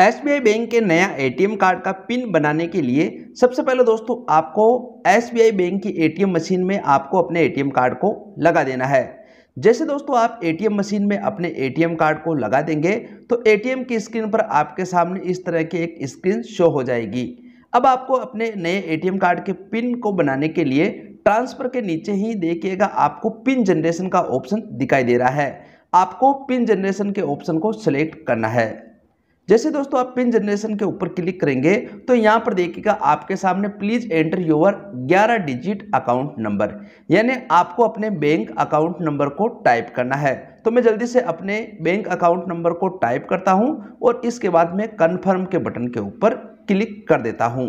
S bank के नया M card का पिन बनाने के लिए सबसे पहले दोस्तों आपको एस बैंक की एम मशीन में आपको अपने एम कार्ड को लगा देना है जैसे दोस्तों आप एम मशीन में अपने एम कार्ड को लगा देंगे तो एम की स्क्रीन पर आपके सामने इस तरह की एक स्क्रीन शो हो जाएगी अब आपको अपने नए एम कार्ड के पिन को बनाने के लिए ट्रांसफर के नीचे ही देखिएगा आपको पिन जनरेशन का ऑप्शन दिखाई दे रहा है आपको पिन जनरेशन के ऑप्शन को सिलेक्ट करना है जैसे दोस्तों आप पिन जनरेशन के ऊपर क्लिक करेंगे तो यहाँ पर देखिएगा आपके सामने please enter your 11 digit account number यानी आपको अपने बैंक अकाउंट नंबर को टाइप करना है तो मैं जल्दी से अपने बैंक अकाउंट नंबर को टाइप करता हूँ और इसके बाद में कन्फर्म के बटन के ऊपर क्लिक कर देता हूँ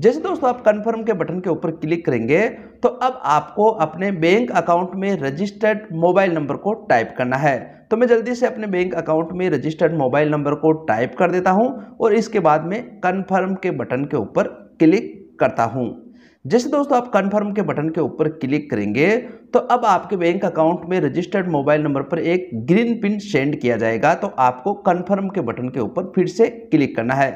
जैसे दोस्तों आप कन्फर्म के बटन के ऊपर क्लिक करेंगे तो अब आपको अपने बैंक अकाउंट में रजिस्टर्ड मोबाइल नंबर को टाइप करना है तो मैं जल्दी से अपने बैंक अकाउंट में रजिस्टर्ड मोबाइल नंबर को टाइप कर देता हूं और इसके बाद में कन्फर्म के बटन के ऊपर क्लिक करता हूं जैसे दोस्तों आप कन्फर्म के बटन के ऊपर क्लिक करेंगे तो अब आपके बैंक अकाउंट में रजिस्टर्ड मोबाइल नंबर पर एक ग्रीन पिन सेंड किया जाएगा तो आपको कन्फर्म के बटन के ऊपर फिर से क्लिक करना है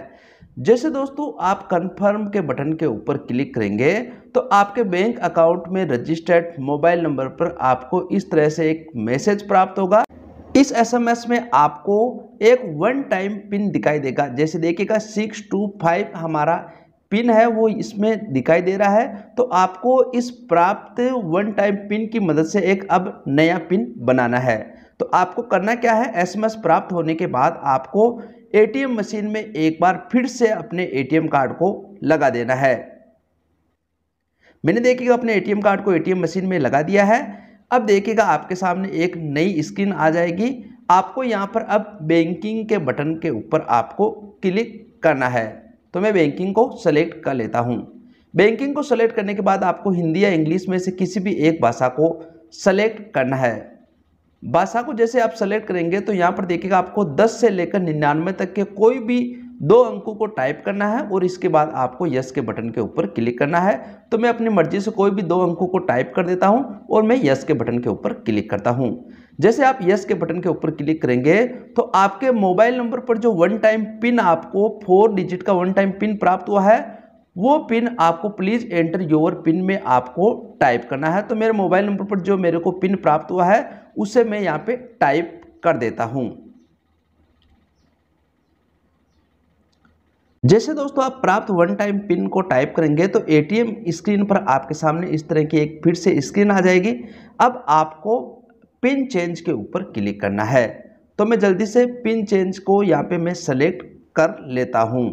जैसे दोस्तों आप कन्फर्म के बटन के ऊपर क्लिक करेंगे तो आपके बैंक अकाउंट में रजिस्टर्ड मोबाइल नंबर पर आपको इस तरह से एक मैसेज प्राप्त होगा इस एसएमएस में आपको एक वन टाइम पिन दिखाई देगा जैसे देखिएगा सिक्स टू फाइव हमारा पिन है वो इसमें दिखाई दे रहा है तो आपको इस प्राप्त वन टाइम पिन की मदद से एक अब नया पिन बनाना है तो आपको करना क्या है एसएमएस प्राप्त होने के बाद आपको एटीएम मशीन में एक बार फिर से अपने एटीएम कार्ड को लगा देना है मैंने देखिएगा अपने एटीएम कार्ड को एटीएम मशीन में लगा दिया है अब देखिएगा आपके सामने एक नई स्क्रीन आ जाएगी आपको यहाँ पर अब बैंकिंग के बटन के ऊपर आपको क्लिक करना है तो मैं बैंकिंग को सेलेक्ट कर लेता हूँ बैंकिंग को सेलेक्ट करने के बाद आपको हिंदी या इंग्लिश में से किसी भी एक भाषा को सेलेक्ट करना है भाषा को जैसे आप सेलेक्ट करेंगे तो यहाँ पर देखिएगा आपको 10 से लेकर निन्यानवे तक के कोई भी दो अंकों को टाइप करना है और इसके बाद आपको यस के बटन के ऊपर क्लिक करना है तो मैं अपनी मर्जी से कोई भी दो अंकों को टाइप कर देता हूं और मैं यस के बटन के ऊपर क्लिक करता हूं जैसे आप यस के बटन के ऊपर क्लिक करेंगे तो आपके मोबाइल नंबर पर जो वन टाइम पिन आपको फोर डिजिट का वन टाइम पिन प्राप्त हुआ है वो पिन आपको प्लीज़ एंटर योर पिन में आपको टाइप करना है तो मेरे मोबाइल नंबर पर जो मेरे को पिन प्राप्त हुआ है उसे मैं यहाँ पे टाइप कर देता हूँ जैसे दोस्तों आप प्राप्त वन टाइम पिन को टाइप करेंगे तो एटीएम स्क्रीन पर आपके सामने इस तरह की एक फिर से स्क्रीन आ जाएगी अब आपको पिन चेंज के ऊपर क्लिक करना है तो मैं जल्दी से पिन चेंज को यहाँ पे मैं सेलेक्ट कर लेता हूँ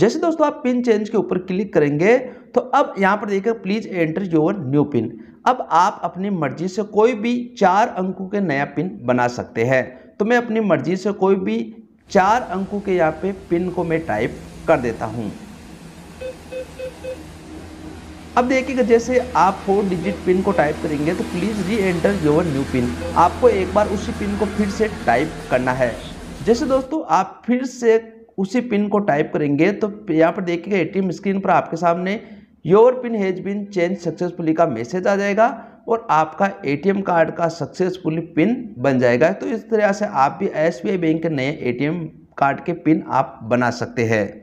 जैसे दोस्तों आप पिन चेंज के ऊपर क्लिक करेंगे तो अब यहाँ पर देखिएगा please enter your new pin अब आप अपनी मर्जी से कोई भी चार अंकों के नया पिन बना सकते हैं तो मैं अपनी मर्जी से कोई भी चार अंकों के यहाँ पे पिन को मैं टाइप कर देता हूँ अब देखिएगा जैसे आप फोर डिजिट पिन को टाइप करेंगे तो प्लीज़ री एंटर योर न्यू पिन आपको एक बार उसी पिन को फिर से टाइप करना है जैसे दोस्तों आप फिर से उसी पिन को टाइप करेंगे तो यहाँ पर देखिएगा एटीएम स्क्रीन पर आपके सामने your pin has been change successfully का मैसेज आ जाएगा और आपका एटीएम कार्ड का सक्सेसफुली पिन बन जाएगा तो इस तरह से आप भी आई बैंक के नए एम कार्ड के पिन आप बना सकते हैं